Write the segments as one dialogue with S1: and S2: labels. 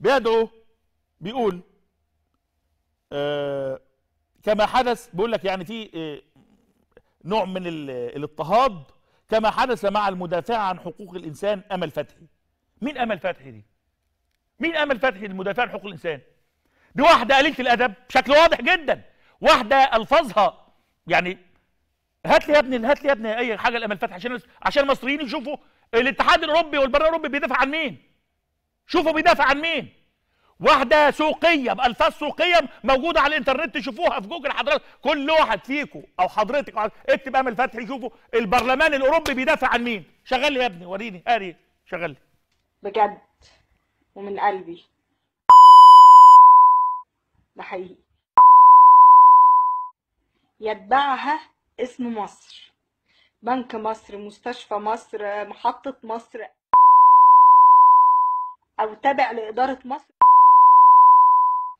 S1: بيدعو بيقول آه كما حدث بيقول لك يعني في آه نوع من الاضطهاد كما حدث مع المدافع عن حقوق الإنسان أمل فتحي مين أمل فتحي دي؟ مين أمل فتحي المدافع عن حقوق الإنسان؟ دي واحدة قليلة الأدب بشكل واضح جدا واحدة ألفاظها يعني هات لي يا ابني هات لي يا ابني أي حاجة لأمل فتحي عشان عشان المصريين يشوفوا الاتحاد الأوروبي والبرلمان الأوروبي بيدافع عن مين؟ شوفوا بيدافع عن مين واحده سوقيه بالفاظ سوقيه موجوده على الانترنت تشوفوها في جوجل حضرتك كل واحد فيكم او حضرتك اكتب امل فتحي شوفوا البرلمان الاوروبي بيدافع عن مين شغل لي يا ابني وريني اري شغل لي بجد ومن قلبي ده حقيقي
S2: يتبعها اسم مصر بنك مصر مستشفى مصر محطة مصر او تابع لاداره مصر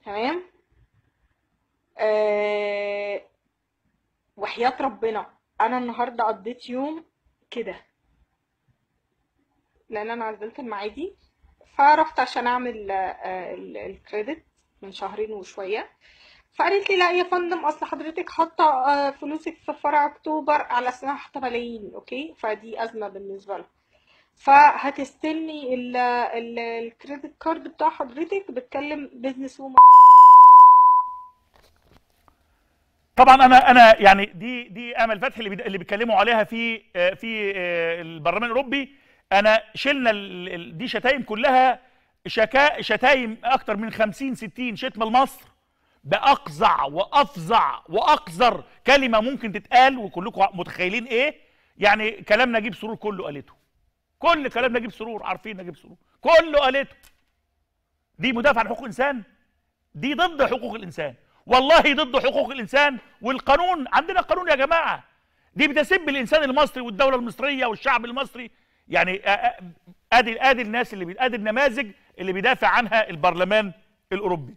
S2: تمام أه وحياه ربنا انا النهارده قضيت يوم كده لان انا عزلت المعادي فرحت عشان اعمل آه، الكريدت من شهرين وشويه فقالت لي لا يا فندم اصل حضرتك حاطه آه، فلوسك في فرع اكتوبر على اساس حاطه ملايين اوكي فدي ازمه بالنسبه لها فهتستني الكريدت كارد بتاع حضرتك بتكلم بزنس وومن
S1: طبعا انا انا يعني دي دي امل فتحي اللي اللي بيتكلموا عليها في في آه، البرلمان الاوروبي انا شلنا دي شتايم كلها شكا شتايم اكتر من 50 60 شتم لمصر باقزع وافظع واقذر كلمه ممكن تتقال وكلكم متخيلين ايه يعني كلام نجيب سرور كله قالته كل كلام نجيب سرور عارفين نجيب سرور كله قالته دي مدافع عن حقوق الانسان دي ضد حقوق الانسان والله ضد حقوق الانسان والقانون عندنا قانون يا جماعه دي بتسب الانسان المصري والدوله المصريه والشعب المصري يعني ادي ادي الناس اللي ادي النماذج اللي بيدافع عنها البرلمان الاوروبي